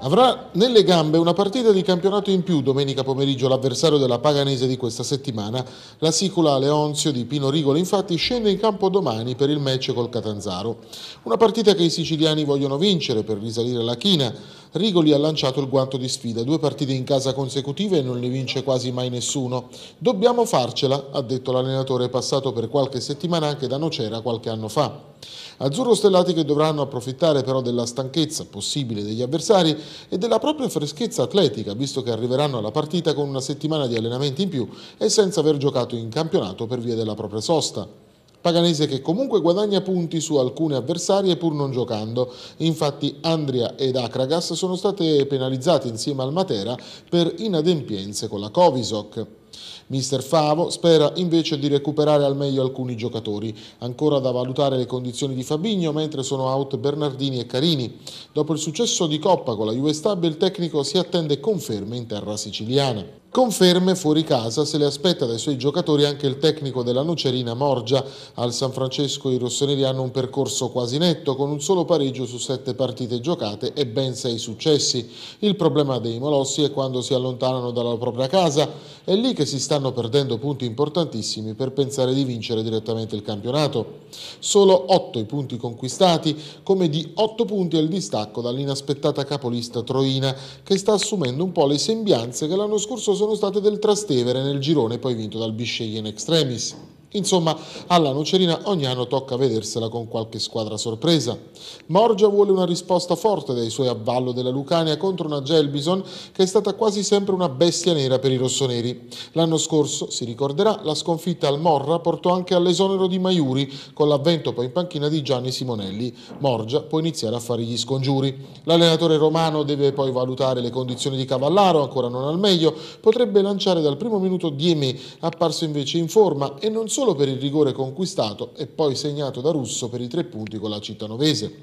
Avrà nelle gambe una partita di campionato in più domenica pomeriggio l'avversario della Paganese di questa settimana. La Sicula Leonzio di Pino Rigoli infatti scende in campo domani per il match col Catanzaro. Una partita che i siciliani vogliono vincere per risalire alla china. Rigoli ha lanciato il guanto di sfida, due partite in casa consecutive e non ne vince quasi mai nessuno. Dobbiamo farcela, ha detto l'allenatore passato per qualche settimana anche da Nocera qualche anno fa. Azzurro stellati che dovranno approfittare però della stanchezza possibile degli avversari e della propria freschezza atletica, visto che arriveranno alla partita con una settimana di allenamenti in più e senza aver giocato in campionato per via della propria sosta. Paganese che comunque guadagna punti su alcune avversarie pur non giocando. Infatti Andria ed Acragas sono state penalizzate insieme al Matera per inadempienze con la Covisoc. Mister Favo spera invece di recuperare al meglio alcuni giocatori, ancora da valutare le condizioni di Fabigno mentre sono out Bernardini e Carini. Dopo il successo di Coppa con la Juve Stab il tecnico si attende conferme in terra siciliana. Conferme fuori casa se le aspetta dai suoi giocatori anche il tecnico della Nocerina Morgia. Al San Francesco i rossoneri hanno un percorso quasi netto con un solo pareggio su sette partite giocate e ben sei successi. Il problema dei Molossi è quando si allontanano dalla propria casa. È lì che si stanno perdendo punti importantissimi per pensare di vincere direttamente il campionato. Solo 8 i punti conquistati, come di 8 punti al distacco dall'inaspettata capolista Troina, che sta assumendo un po' le sembianze che l'anno scorso sono state del Trastevere nel girone poi vinto dal Bisceglie in extremis. Insomma, alla Nocerina ogni anno tocca vedersela con qualche squadra sorpresa. Morgia vuole una risposta forte dai suoi avvallo della Lucania contro una Gelbison che è stata quasi sempre una bestia nera per i rossoneri. L'anno scorso, si ricorderà, la sconfitta al Morra portò anche all'esonero di Maiuri, con l'avvento poi in panchina di Gianni Simonelli. Morgia può iniziare a fare gli scongiuri. L'allenatore romano deve poi valutare le condizioni di Cavallaro, ancora non al meglio. Potrebbe lanciare dal primo minuto Diemé, apparso invece in forma e non solo solo per il rigore conquistato e poi segnato da Russo per i tre punti con la città novese.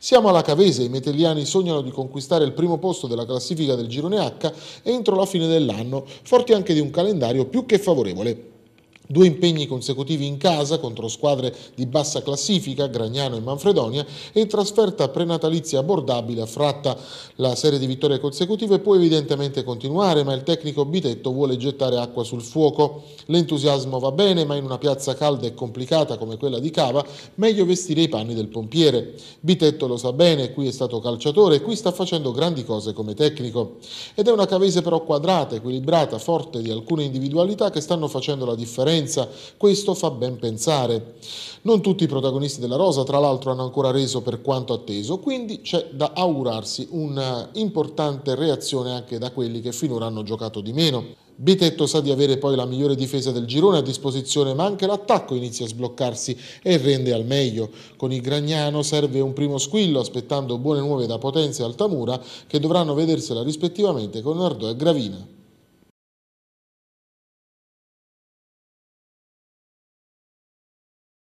Siamo alla Cavese, i metelliani sognano di conquistare il primo posto della classifica del girone H entro la fine dell'anno, forti anche di un calendario più che favorevole. Due impegni consecutivi in casa contro squadre di bassa classifica, Gragnano e Manfredonia, e trasferta prenatalizia abbordabile a Fratta. La serie di vittorie consecutive può evidentemente continuare, ma il tecnico Bitetto vuole gettare acqua sul fuoco. L'entusiasmo va bene, ma in una piazza calda e complicata come quella di Cava, meglio vestire i panni del pompiere. Bitetto lo sa bene, qui è stato calciatore e qui sta facendo grandi cose come tecnico. Ed è una cavese però quadrata, equilibrata, forte di alcune individualità che stanno facendo la differenza concorrenza. Questo fa ben pensare. Non tutti i protagonisti della rosa, tra l'altro, hanno ancora reso per quanto atteso, quindi c'è da augurarsi un'importante reazione anche da quelli che finora hanno giocato di meno. Bitetto sa di avere poi la migliore difesa del girone a disposizione, ma anche l'attacco inizia a sbloccarsi e rende al meglio. Con il Gragnano serve un primo squillo, aspettando buone nuove da Potenza e Altamura, che dovranno vedersela rispettivamente con Nardò e Gravina.